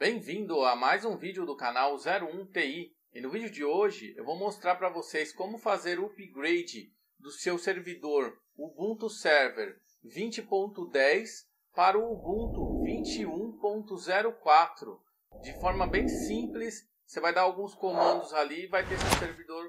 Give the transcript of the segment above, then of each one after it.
Bem-vindo a mais um vídeo do canal 01TI e no vídeo de hoje eu vou mostrar para vocês como fazer o upgrade do seu servidor Ubuntu Server 20.10 para o Ubuntu 21.04 de forma bem simples você vai dar alguns comandos ali e vai ter seu servidor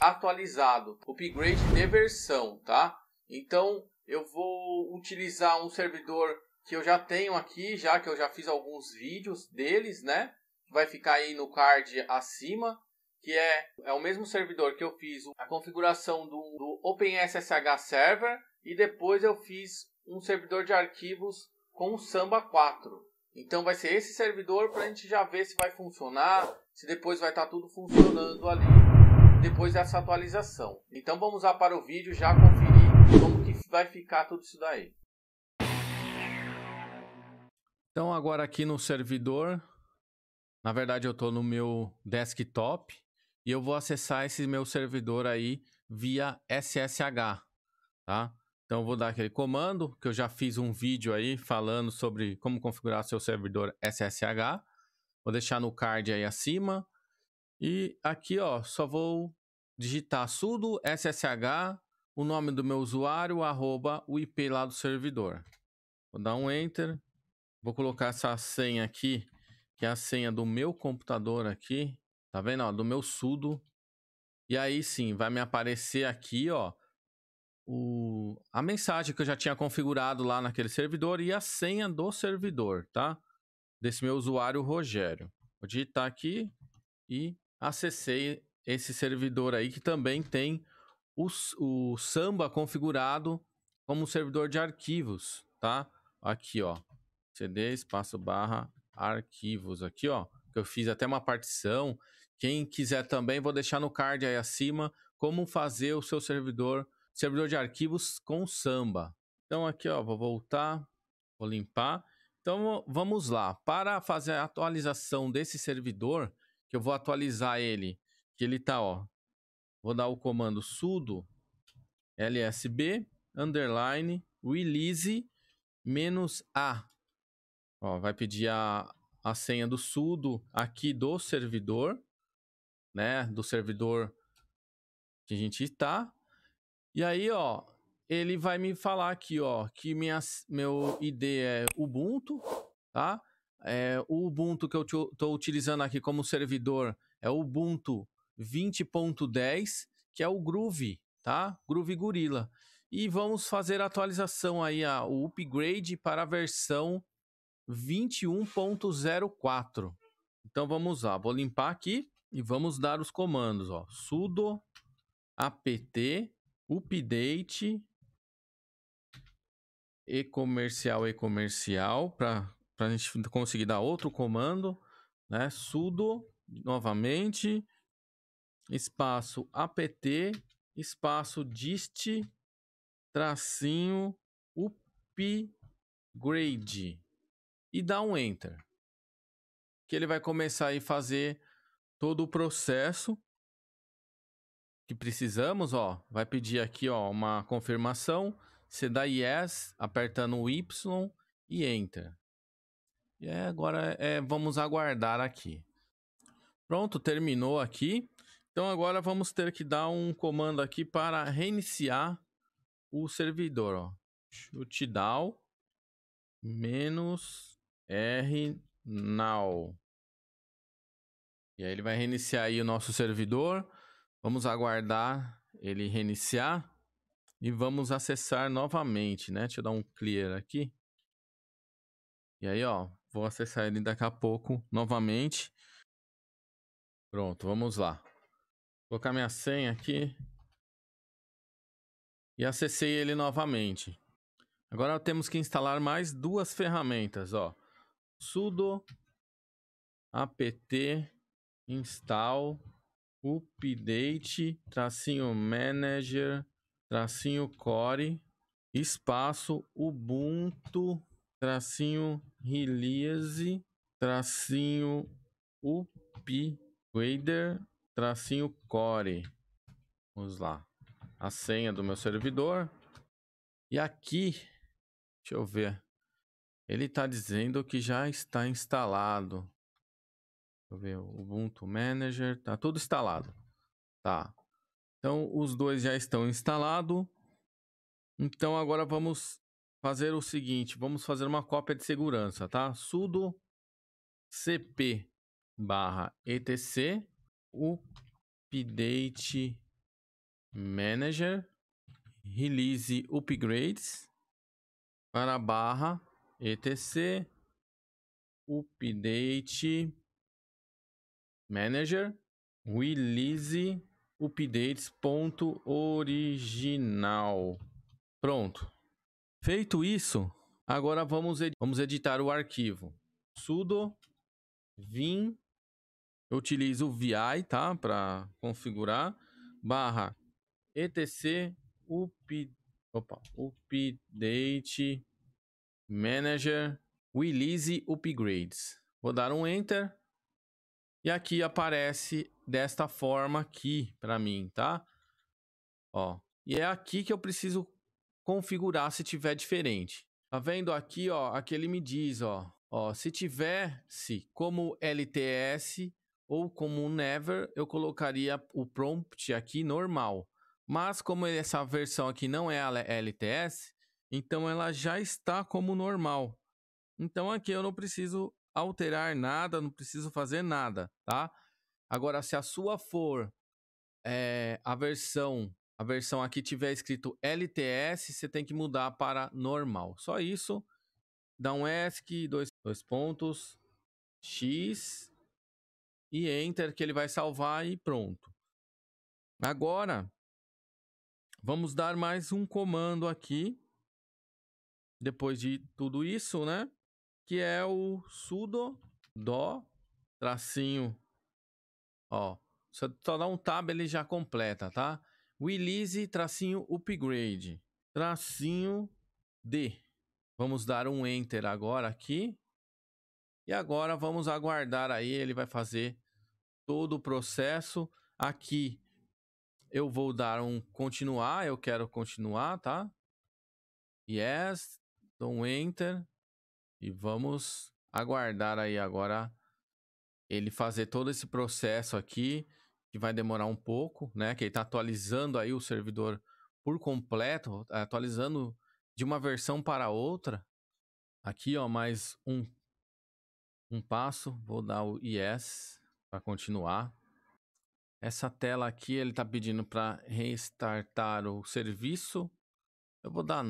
atualizado upgrade de versão tá então eu vou utilizar um servidor que eu já tenho aqui, já que eu já fiz alguns vídeos deles, né? Vai ficar aí no card acima, que é, é o mesmo servidor que eu fiz a configuração do, do OpenSSH Server e depois eu fiz um servidor de arquivos com o Samba 4. Então vai ser esse servidor para a gente já ver se vai funcionar, se depois vai estar tá tudo funcionando ali depois dessa atualização. Então vamos lá para o vídeo já conferir como que vai ficar tudo isso daí. Então agora aqui no servidor, na verdade eu estou no meu desktop e eu vou acessar esse meu servidor aí via SSH, tá? Então eu vou dar aquele comando que eu já fiz um vídeo aí falando sobre como configurar seu servidor SSH. Vou deixar no card aí acima. E aqui, ó, só vou digitar sudo ssh, o nome do meu usuário, arroba o IP lá do servidor. Vou dar um enter. Vou colocar essa senha aqui, que é a senha do meu computador aqui. Tá vendo? Ó, do meu sudo. E aí sim, vai me aparecer aqui, ó, o... a mensagem que eu já tinha configurado lá naquele servidor e a senha do servidor, tá? Desse meu usuário Rogério. Vou digitar aqui e acessei esse servidor aí que também tem o, o Samba configurado como servidor de arquivos, tá? Aqui, ó. CD espaço barra arquivos aqui, ó. Que eu fiz até uma partição. Quem quiser também, vou deixar no card aí acima como fazer o seu servidor, servidor de arquivos com Samba. Então aqui, ó, vou voltar, vou limpar. Então vamos lá. Para fazer a atualização desse servidor, que eu vou atualizar ele, que ele tá, ó. Vou dar o comando sudo lsb underline release menos a Ó, vai pedir a, a senha do sudo aqui do servidor, né? Do servidor que a gente está. E aí, ó, ele vai me falar aqui, ó, que minha, meu ID é Ubuntu, tá? É, o Ubuntu que eu estou utilizando aqui como servidor é o Ubuntu 20.10, que é o Groove, tá? Groove Gorilla. E vamos fazer a atualização aí, a, o upgrade para a versão 21.04. Então vamos lá, vou limpar aqui e vamos dar os comandos, ó. sudo apt update e comercial e comercial para a gente conseguir dar outro comando, né? sudo novamente espaço apt espaço dist tracinho upgrade e dá um enter. Que ele vai começar a fazer todo o processo que precisamos, ó. Vai pedir aqui, ó, uma confirmação. Você dá yes, apertando o Y e enter. E é, agora é, é, vamos aguardar aqui. Pronto, terminou aqui. Então agora vamos ter que dar um comando aqui para reiniciar o servidor, ó. shutdown menos R now. E aí ele vai reiniciar aí o nosso servidor. Vamos aguardar ele reiniciar e vamos acessar novamente, né? Deixa eu dar um clear aqui. E aí, ó, vou acessar ele daqui a pouco novamente. Pronto, vamos lá. Vou colocar minha senha aqui. E acessei ele novamente. Agora temos que instalar mais duas ferramentas, ó sudo apt install update tracinho manager tracinho core espaço ubuntu tracinho release tracinho upgrader tracinho core vamos lá a senha do meu servidor e aqui deixa eu ver ele está dizendo que já está instalado. Deixa eu ver, Ubuntu Manager, tá tudo instalado. Tá. Então os dois já estão instalados. Então agora vamos fazer o seguinte, vamos fazer uma cópia de segurança, tá? sudo cp barra etc update manager release upgrades para barra etc update manager release updates ponto original pronto feito isso agora vamos ed vamos editar o arquivo sudo vim eu utilizo o vi tá para configurar barra etc up opa, update Manager Release Upgrades. Vou dar um Enter. E aqui aparece desta forma aqui para mim, tá? Ó, e é aqui que eu preciso configurar se tiver diferente. Tá vendo aqui, ó, aqui ele me diz, ó, ó, se tivesse como LTS ou como never, eu colocaria o prompt aqui normal. Mas como essa versão aqui não é a LTS, então ela já está como normal. Então aqui eu não preciso alterar nada, não preciso fazer nada, tá? Agora, se a sua for é, a versão, a versão aqui tiver escrito LTS, você tem que mudar para normal. Só isso. Dá um ESC, dois, dois pontos, X e Enter, que ele vai salvar e pronto. Agora, vamos dar mais um comando aqui depois de tudo isso, né? Que é o sudo, dó, tracinho. Ó, você só dá um tab, ele já completa, tá? Release, tracinho, upgrade, tracinho, D. Vamos dar um Enter agora aqui. E agora vamos aguardar aí, ele vai fazer todo o processo. Aqui eu vou dar um continuar, eu quero continuar, tá? Yes, Dou um Enter. E vamos aguardar aí agora ele fazer todo esse processo aqui, que vai demorar um pouco, né? Que ele está atualizando aí o servidor por completo, tá atualizando de uma versão para outra. Aqui, ó, mais um, um passo. Vou dar o yes para continuar. Essa tela aqui, ele está pedindo para restartar o serviço. Eu vou dar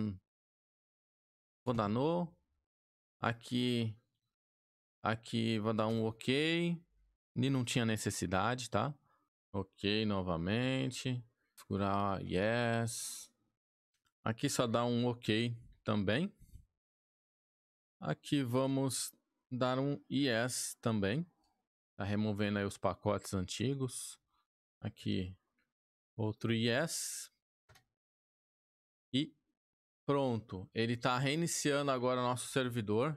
Vou dar no. Aqui. Aqui vou dar um ok. E não tinha necessidade, tá? Ok novamente. Segurar yes. Aqui só dá um ok também. Aqui vamos dar um yes também. Tá removendo aí os pacotes antigos. Aqui outro yes. Pronto, ele está reiniciando agora nosso servidor.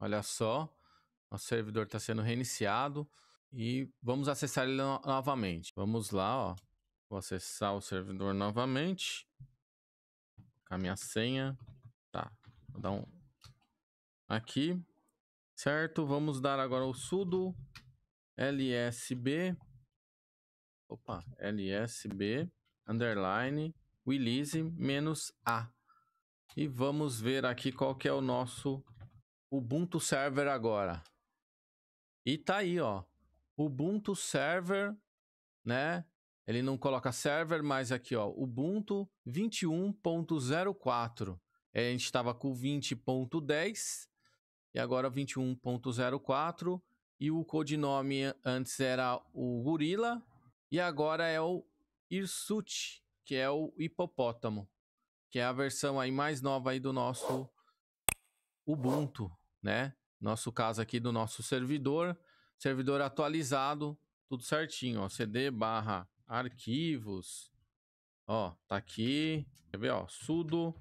Olha só, nosso servidor está sendo reiniciado e vamos acessar ele no novamente. Vamos lá, ó. Vou acessar o servidor novamente. Com a minha senha. Tá, vou dar um aqui. Certo, vamos dar agora o sudo lsb opa, lsb underline release menos a e vamos ver aqui qual que é o nosso Ubuntu Server agora. E tá aí, ó. Ubuntu Server, né? Ele não coloca server, mas aqui, ó, Ubuntu 21.04. É, a gente estava com 20.10 e agora 21.04. E o codinome antes era o Gorila e agora é o Irsut, que é o hipopótamo que é a versão aí mais nova aí do nosso Ubuntu, né? Nosso caso aqui do nosso servidor, servidor atualizado, tudo certinho, ó, cd barra arquivos, ó, tá aqui, quer ver, ó, sudo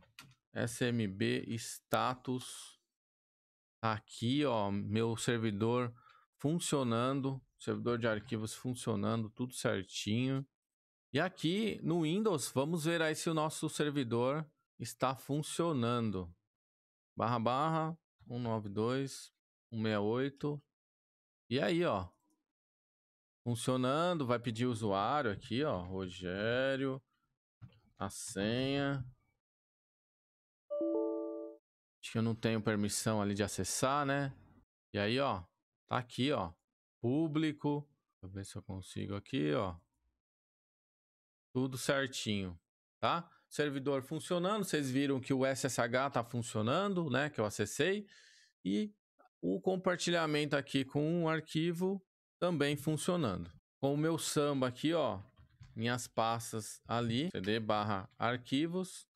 smb status, tá aqui, ó, meu servidor funcionando, servidor de arquivos funcionando, tudo certinho. E aqui no Windows, vamos ver aí se o nosso servidor está funcionando. Barra barra 192 168. E aí, ó. Funcionando, vai pedir usuário aqui, ó, Rogério, a senha. Acho que eu não tenho permissão ali de acessar, né? E aí, ó, tá aqui, ó, público. Deixa eu ver se eu consigo aqui, ó. Tudo certinho, tá? Servidor funcionando, vocês viram que o SSH está funcionando, né? Que eu acessei. E o compartilhamento aqui com um arquivo também funcionando. Com o meu samba aqui, ó, minhas pastas ali, cd barra arquivos,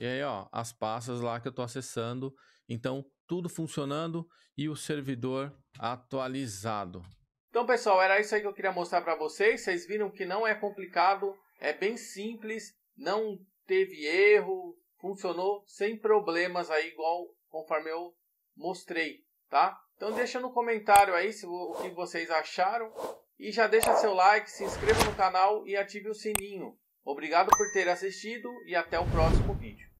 e aí, ó, as pastas lá que eu estou acessando. Então, tudo funcionando e o servidor atualizado. Então, pessoal, era isso aí que eu queria mostrar para vocês. Vocês viram que não é complicado é bem simples, não teve erro, funcionou sem problemas aí, igual conforme eu mostrei, tá? Então deixa no comentário aí se, o que vocês acharam e já deixa seu like, se inscreva no canal e ative o sininho. Obrigado por ter assistido e até o próximo vídeo.